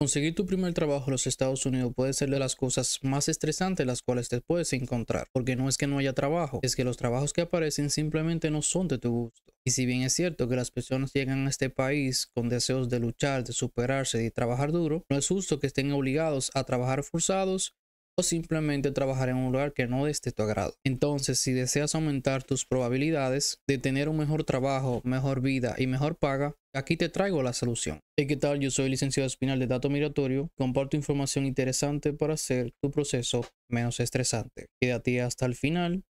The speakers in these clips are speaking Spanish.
Conseguir tu primer trabajo en los Estados Unidos puede ser de las cosas más estresantes las cuales te puedes encontrar, porque no es que no haya trabajo, es que los trabajos que aparecen simplemente no son de tu gusto. Y si bien es cierto que las personas llegan a este país con deseos de luchar, de superarse y trabajar duro, no es justo que estén obligados a trabajar forzados o simplemente trabajar en un lugar que no es tu agrado. Entonces, si deseas aumentar tus probabilidades de tener un mejor trabajo, mejor vida y mejor paga, Aquí te traigo la solución. Hey, ¿qué tal? Yo soy licenciado Espinal de Dato Migratorio. Comparto información interesante para hacer tu proceso menos estresante. Quédate hasta el final.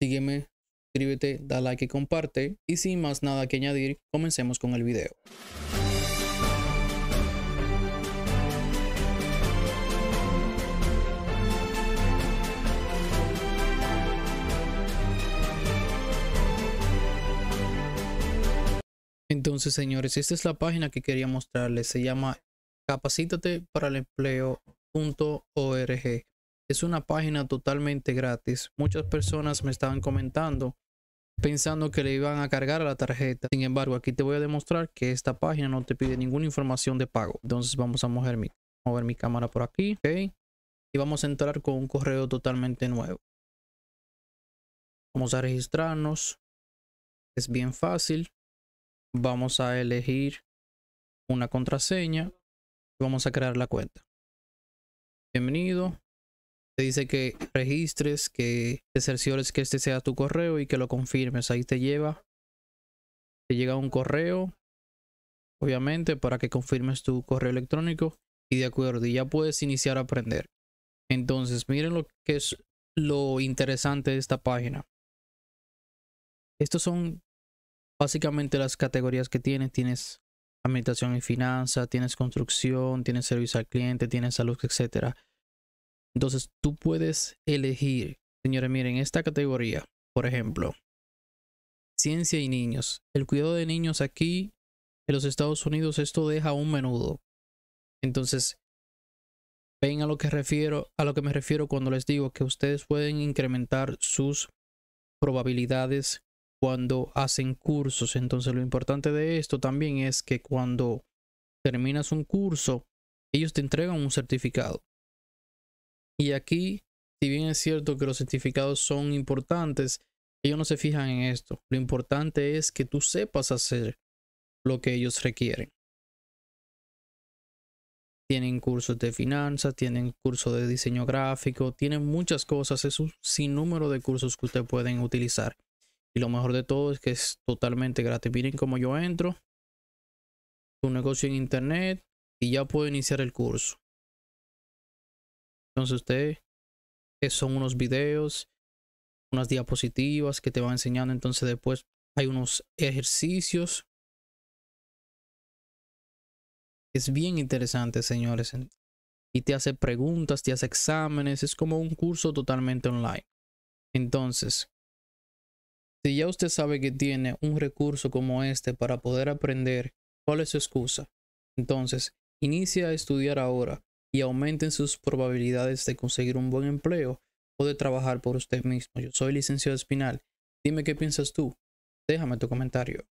Sígueme, suscríbete, da like y comparte. Y sin más nada que añadir, comencemos con el video. Entonces, señores, esta es la página que quería mostrarles. Se llama capacítate para el empleo.org. Es una página totalmente gratis. Muchas personas me estaban comentando pensando que le iban a cargar a la tarjeta. Sin embargo, aquí te voy a demostrar que esta página no te pide ninguna información de pago. Entonces vamos a mover mi, mover mi cámara por aquí. Y vamos a entrar con un correo totalmente nuevo. Vamos a registrarnos. Es bien fácil. Vamos a elegir una contraseña. vamos a crear la cuenta. Bienvenido. Te dice que registres, que te cerciores que este sea tu correo y que lo confirmes. Ahí te lleva. Te llega un correo, obviamente, para que confirmes tu correo electrónico. Y de acuerdo, y ya puedes iniciar a aprender. Entonces, miren lo que es lo interesante de esta página. Estos son Básicamente las categorías que tienes, tienes administración y finanza, tienes construcción, tienes servicio al cliente, tienes salud, etc. Entonces tú puedes elegir, señores, miren, esta categoría, por ejemplo, ciencia y niños. El cuidado de niños aquí en los Estados Unidos esto deja un menudo. Entonces, ven a lo que refiero, a lo que me refiero cuando les digo que ustedes pueden incrementar sus probabilidades cuando hacen cursos. Entonces lo importante de esto también es que cuando terminas un curso, ellos te entregan un certificado. Y aquí, si bien es cierto que los certificados son importantes, ellos no se fijan en esto. Lo importante es que tú sepas hacer lo que ellos requieren. Tienen cursos de finanzas, tienen cursos de diseño gráfico, tienen muchas cosas, es un sinnúmero de cursos que ustedes pueden utilizar. Y lo mejor de todo es que es totalmente gratis. Miren cómo yo entro. un negocio en internet. Y ya puedo iniciar el curso. Entonces ustedes son unos videos. Unas diapositivas que te van enseñando. Entonces después hay unos ejercicios. Es bien interesante, señores. Y te hace preguntas, te hace exámenes. Es como un curso totalmente online. Entonces, si ya usted sabe que tiene un recurso como este para poder aprender, ¿cuál es su excusa? Entonces, inicie a estudiar ahora y aumenten sus probabilidades de conseguir un buen empleo o de trabajar por usted mismo. Yo soy licenciado Espinal. Dime qué piensas tú. Déjame tu comentario.